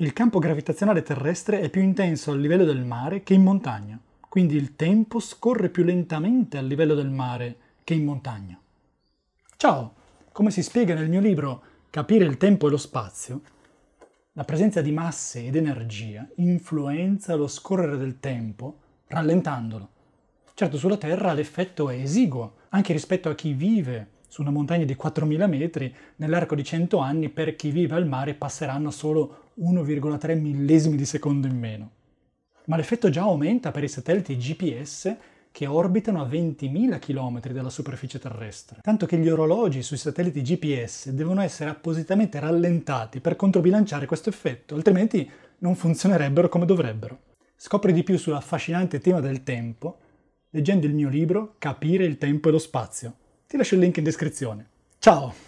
Il campo gravitazionale terrestre è più intenso a livello del mare che in montagna, quindi il tempo scorre più lentamente a livello del mare che in montagna. Ciao! Come si spiega nel mio libro Capire il tempo e lo spazio, la presenza di masse ed energia influenza lo scorrere del tempo rallentandolo. Certo, sulla Terra l'effetto è esiguo, anche rispetto a chi vive su una montagna di 4.000 metri, nell'arco di 100 anni per chi vive al mare passeranno solo 1,3 millesimi di secondo in meno. Ma l'effetto già aumenta per i satelliti GPS che orbitano a 20.000 km dalla superficie terrestre, tanto che gli orologi sui satelliti GPS devono essere appositamente rallentati per controbilanciare questo effetto, altrimenti non funzionerebbero come dovrebbero. Scopri di più sull'affascinante tema del tempo leggendo il mio libro Capire il tempo e lo spazio ti lascio il link in descrizione. Ciao!